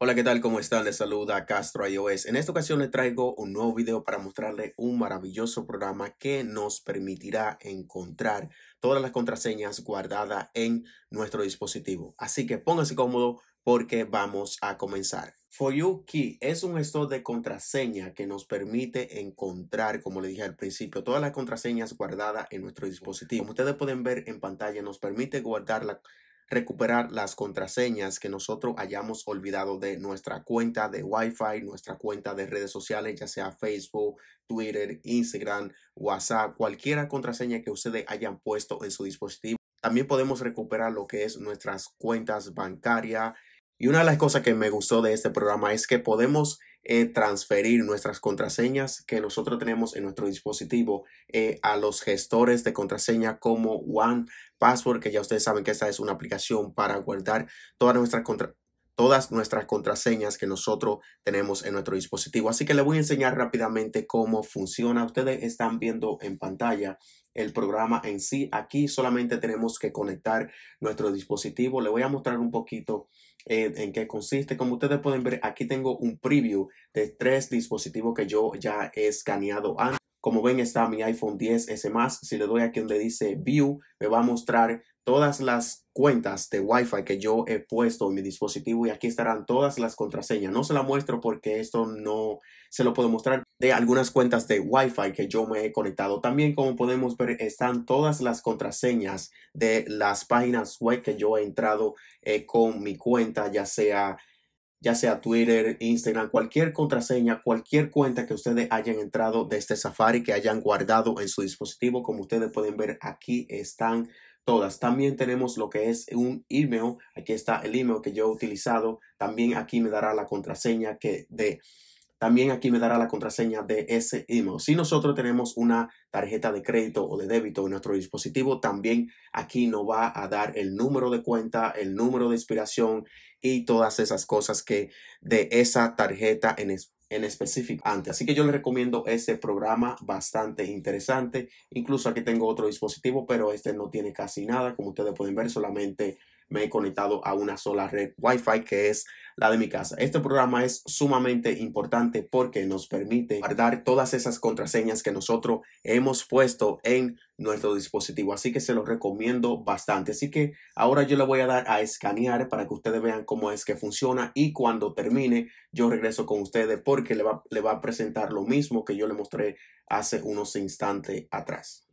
Hola, ¿qué tal? ¿Cómo están? Les saluda Castro iOS. En esta ocasión les traigo un nuevo video para mostrarles un maravilloso programa que nos permitirá encontrar todas las contraseñas guardadas en nuestro dispositivo. Así que pónganse cómodo porque vamos a comenzar. For Key es un gestor de contraseña que nos permite encontrar, como le dije al principio, todas las contraseñas guardadas en nuestro dispositivo. Como ustedes pueden ver en pantalla, nos permite guardar la recuperar las contraseñas que nosotros hayamos olvidado de nuestra cuenta de Wi-Fi, nuestra cuenta de redes sociales, ya sea Facebook, Twitter, Instagram, WhatsApp, cualquier contraseña que ustedes hayan puesto en su dispositivo. También podemos recuperar lo que es nuestras cuentas bancarias. Y una de las cosas que me gustó de este programa es que podemos eh, transferir nuestras contraseñas que nosotros tenemos en nuestro dispositivo eh, a los gestores de contraseña como One Password, que ya ustedes saben que esta es una aplicación para guardar todas nuestras, todas nuestras contraseñas que nosotros tenemos en nuestro dispositivo. Así que les voy a enseñar rápidamente cómo funciona. Ustedes están viendo en pantalla el programa en sí. Aquí solamente tenemos que conectar nuestro dispositivo. Le voy a mostrar un poquito eh, en qué consiste. Como ustedes pueden ver, aquí tengo un preview de tres dispositivos que yo ya he escaneado antes. Como ven, está mi iPhone 10S más. Si le doy aquí donde dice View, me va a mostrar todas las cuentas de Wi-Fi que yo he puesto en mi dispositivo y aquí estarán todas las contraseñas. No se la muestro porque esto no se lo puedo mostrar de algunas cuentas de Wi-Fi que yo me he conectado. También, como podemos ver, están todas las contraseñas de las páginas web que yo he entrado eh, con mi cuenta, ya sea ya sea Twitter, Instagram, cualquier contraseña, cualquier cuenta que ustedes hayan entrado de este Safari, que hayan guardado en su dispositivo, como ustedes pueden ver, aquí están todas. También tenemos lo que es un email, aquí está el email que yo he utilizado, también aquí me dará la contraseña que de también aquí me dará la contraseña de ese email. Si nosotros tenemos una tarjeta de crédito o de débito en nuestro dispositivo, también aquí nos va a dar el número de cuenta, el número de inspiración y todas esas cosas que de esa tarjeta en específico antes. Así que yo les recomiendo ese programa bastante interesante. Incluso aquí tengo otro dispositivo, pero este no tiene casi nada. Como ustedes pueden ver, solamente me he conectado a una sola red Wi-Fi que es la de mi casa. Este programa es sumamente importante porque nos permite guardar todas esas contraseñas que nosotros hemos puesto en nuestro dispositivo. Así que se los recomiendo bastante. Así que ahora yo le voy a dar a escanear para que ustedes vean cómo es que funciona y cuando termine yo regreso con ustedes porque le va, le va a presentar lo mismo que yo le mostré hace unos instantes atrás.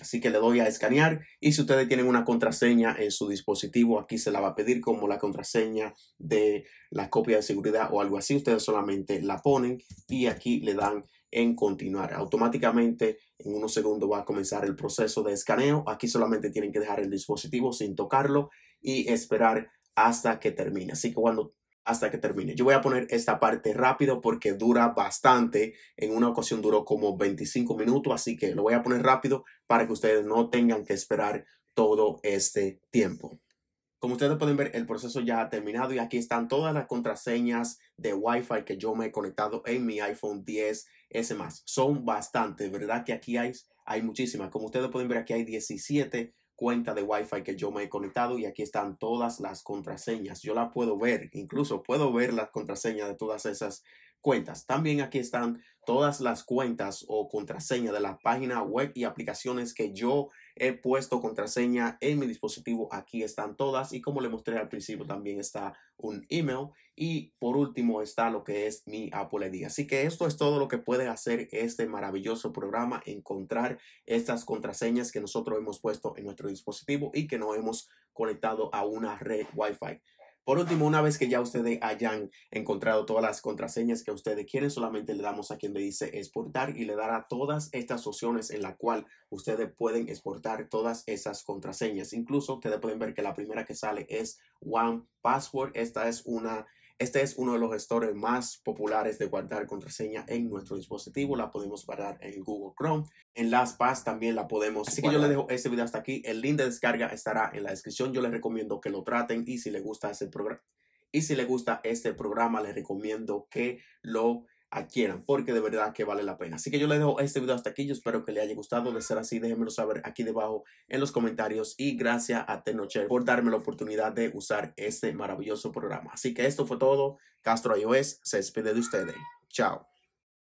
Así que le doy a escanear y si ustedes tienen una contraseña en su dispositivo, aquí se la va a pedir como la contraseña de la copia de seguridad o algo así. Ustedes solamente la ponen y aquí le dan en continuar. Automáticamente en unos segundos va a comenzar el proceso de escaneo. Aquí solamente tienen que dejar el dispositivo sin tocarlo y esperar hasta que termine. Así que cuando hasta que termine. Yo voy a poner esta parte rápido porque dura bastante. En una ocasión duró como 25 minutos, así que lo voy a poner rápido para que ustedes no tengan que esperar todo este tiempo. Como ustedes pueden ver, el proceso ya ha terminado y aquí están todas las contraseñas de Wi-Fi que yo me he conectado en mi iPhone 10 S más. Son bastantes, ¿verdad? Que aquí hay, hay muchísimas. Como ustedes pueden ver, aquí hay 17 cuenta de Wi-Fi que yo me he conectado y aquí están todas las contraseñas. Yo la puedo ver, incluso puedo ver las contraseñas de todas esas cuentas. También aquí están todas las cuentas o contraseña de la página web y aplicaciones que yo he puesto contraseña en mi dispositivo. Aquí están todas y como le mostré al principio también está un email y por último está lo que es mi Apple ID. Así que esto es todo lo que puede hacer este maravilloso programa, encontrar estas contraseñas que nosotros hemos puesto en nuestro dispositivo y que no hemos conectado a una red Wi-Fi. Por último, una vez que ya ustedes hayan encontrado todas las contraseñas que ustedes quieren, solamente le damos a quien le dice exportar y le dará todas estas opciones en la cual ustedes pueden exportar todas esas contraseñas. Incluso ustedes pueden ver que la primera que sale es One Password. Esta es una este es uno de los gestores más populares de guardar contraseña en nuestro dispositivo. La podemos guardar en Google Chrome, en Las Paz también la podemos. Así que yo le dejo este video hasta aquí. El link de descarga estará en la descripción. Yo les recomiendo que lo traten y si les gusta este programa y si les gusta este programa les recomiendo que lo adquieran porque de verdad que vale la pena. Así que yo les dejo este video hasta aquí. Yo espero que les haya gustado. De ser así, déjenmelo saber aquí debajo en los comentarios y gracias a Tenochet por darme la oportunidad de usar este maravilloso programa. Así que esto fue todo. Castro iOS se despide de ustedes. Chao.